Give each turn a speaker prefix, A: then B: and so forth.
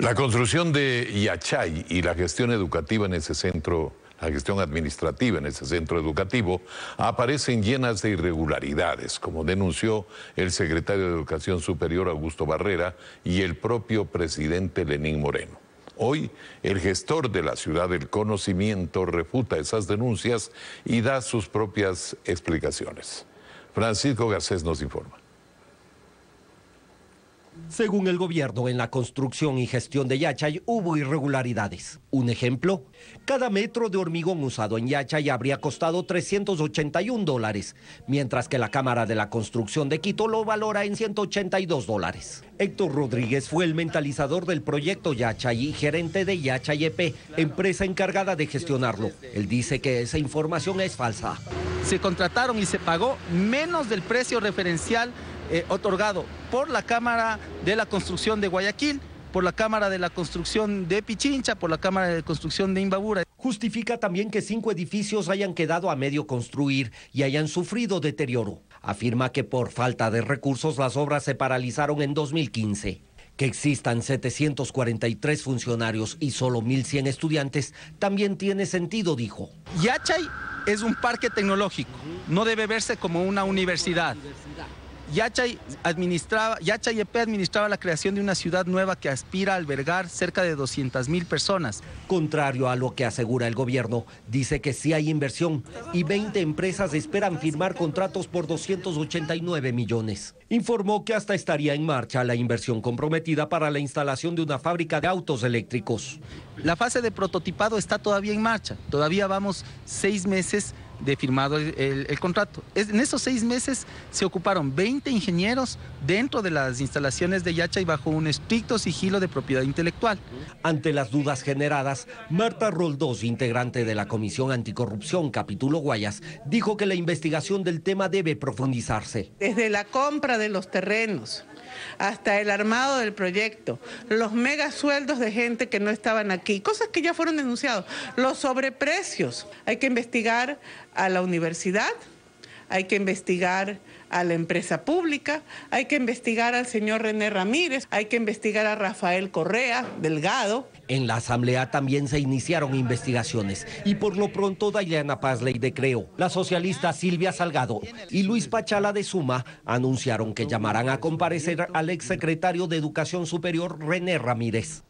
A: La construcción de Yachay y la gestión educativa en ese centro, la gestión administrativa en ese centro educativo, aparecen llenas de irregularidades, como denunció el secretario de Educación Superior Augusto Barrera y el propio presidente Lenín Moreno. Hoy, el gestor de la ciudad del conocimiento refuta esas denuncias y da sus propias explicaciones. Francisco Garcés nos informa.
B: Según el gobierno, en la construcción y gestión de Yachay hubo irregularidades. Un ejemplo, cada metro de hormigón usado en Yachay habría costado 381 dólares, mientras que la Cámara de la Construcción de Quito lo valora en 182 dólares. Héctor Rodríguez fue el mentalizador del proyecto Yachay y gerente de Yachay EP, empresa encargada de gestionarlo. Él dice que esa información es falsa. Se contrataron y se pagó
C: menos del precio referencial eh, otorgado por la Cámara de la Construcción de Guayaquil, por la Cámara de la Construcción de Pichincha, por la Cámara de Construcción de Imbabura.
B: Justifica también que cinco edificios hayan quedado a medio construir y hayan sufrido deterioro. Afirma que por falta de recursos las obras se paralizaron en 2015. Que existan 743 funcionarios y solo 1.100 estudiantes también tiene sentido, dijo. Yachay es un parque tecnológico, no debe verse como una
C: universidad. Yachay, administraba, e administraba la creación de una
B: ciudad nueva que aspira a albergar cerca de 200 mil personas. Contrario a lo que asegura el gobierno, dice que sí hay inversión y 20 empresas esperan firmar contratos por 289 millones. Informó que hasta estaría en marcha la inversión comprometida para la instalación de una fábrica de autos eléctricos. La fase de prototipado está todavía en
C: marcha, todavía vamos seis meses de firmado el, contrato. en esos seis meses se ocuparon 20 ingenieros dentro de las instalaciones de Yacha y bajo un
B: estricto sigilo de propiedad intelectual. Ante las dudas generadas, Marta Roldós, integrante de la Comisión Anticorrupción Capítulo Guayas, dijo que la investigación del tema debe profundizarse.
D: Desde la compra de los terrenos hasta el armado del proyecto, los mega sueldos de gente que no estaban aquí, cosas que ya fueron denunciadas, los sobreprecios. Hay que investigar a la universidad, hay que investigar a la empresa pública, hay que investigar al señor René Ramírez, hay que investigar a Rafael Correa, Delgado.
B: En la asamblea también se iniciaron investigaciones y por lo pronto Dayana Pazley de Creo, la socialista Silvia Salgado y Luis Pachala de Suma anunciaron que llamarán a comparecer al exsecretario de Educación Superior René Ramírez.